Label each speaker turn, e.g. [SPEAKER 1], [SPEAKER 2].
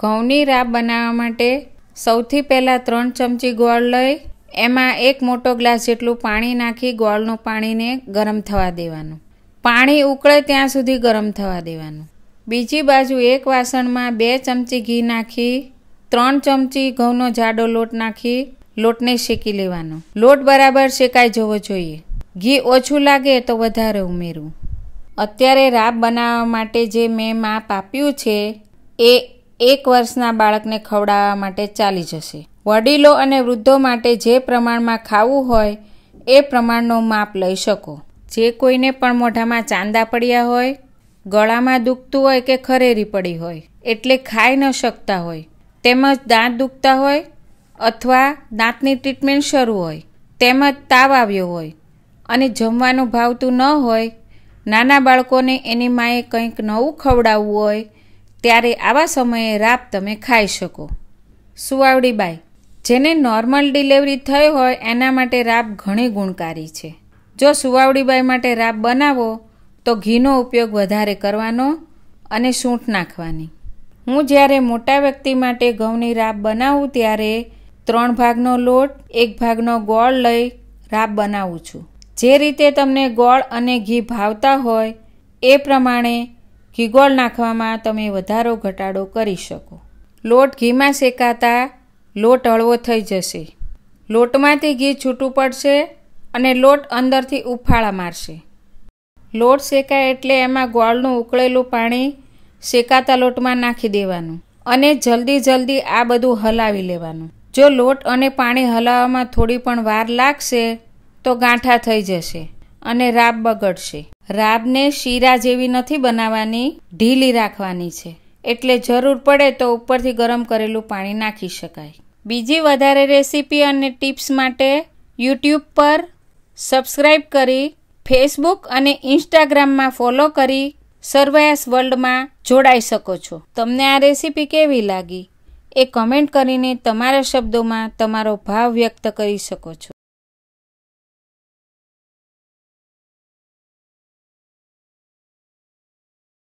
[SPEAKER 1] ઘઉંની રાબ બનાવવા માટે સૌથી પહેલાં ત્રણ ચમચી ગોળ લઈ એમાં એક મોટો ગ્લાસ જેટલું પાણી નાખી ગોળનું પાણીને ગરમ થવા દેવાનું પાણી ઉકળે ત્યાં સુધી ગરમ થવા દેવાનું બીજી બાજુ એક વાસણમાં બે ચમચી ઘી નાખી ત્રણ ચમચી ઘઉંનો જાડો લોટ નાખી લોટને શેકી લેવાનો લોટ બરાબર શેકાઈ જવો જોઈએ ઘી ઓછું લાગે તો વધારે ઉમેરવું અત્યારે રાબ બનાવવા માટે જે મેં માપ આપ્યું છે એ એક વર્ષના બાળકને ખવડાવવા માટે ચાલી જશે વડીલો અને વૃદ્ધો માટે જે પ્રમાણમાં ખાવું હોય એ પ્રમાણનો માપ લઈ શકો જે કોઈને પણ મોઢામાં ચાંદા પડ્યા હોય ગળામાં દુખતું હોય કે ખરેરી પડી હોય એટલે ખાઈ ન શકતા હોય તેમજ દાંત દુખતા હોય અથવા દાંતની ટ્રીટમેન્ટ શરૂ હોય તેમજ તાવ આવ્યો હોય અને જમવાનું ભાવતું ન હોય નાના બાળકોને એની માએ કંઈક નવું ખવડાવવું હોય ત્યારે આવા સમયે રાપ તમે ખાઈ શકો સુવાવડી બાય જેને નોર્મલ ડિલિવરી થઈ હોય એના માટે રાપ ઘણી ગુણકારી છે જો સુવાવડીબાઈ માટે રાપ બનાવો તો ઘીનો ઉપયોગ વધારે કરવાનો અને સૂંઠ નાખવાની હું જ્યારે મોટા વ્યક્તિ માટે ઘઉંની રાબ બનાવું ત્યારે ત્રણ ભાગનો લોટ એક ભાગનો ગોળ લઈ રાપ બનાવું છું જે રીતે તમને ગોળ અને ઘી ભાવતા હોય એ પ્રમાણે ઘીગોળ નાખવામાં તમે વધારો ઘટાડો કરી શકો લોટ ઘીમાં શેકાતા લોટ હળવો થઈ જશે લોટમાંથી ઘી છૂટું પડશે અને લોટ અંદરથી ઉફાળા મારશે લોટ શેકાય એટલે એમાં ગોળનું ઉકળેલું પાણી શેકાતા લોટમાં નાખી દેવાનું અને જલ્દી જલ્દી આ બધું હલાવી લેવાનું જો લોટ અને પાણી હલાવવામાં થોડી પણ વાર લાગશે તો ગાંઠા થઈ જશે અને રાબ બગડશે રાબને શીરા જેવી નથી બનાવવાની ઢીલી રાખવાની છે એટલે જરૂર પડે તો ઉપરથી ગરમ કરેલું પાણી નાખી શકાય બીજી વધારે રેસીપી અને ટિપ્સ માટે યુટ્યુબ પર સબસ્ક્રાઈબ કરી ફેસબુક અને ઇન્સ્ટાગ્રામમાં ફોલો કરી સર્વયાસ વર્લ્ડમાં જોડાઈ શકો છો તમને આ રેસીપી કેવી લાગી એ કમેન્ટ કરીને તમારા શબ્દોમાં તમારો ભાવ વ્યક્ત કરી શકો છો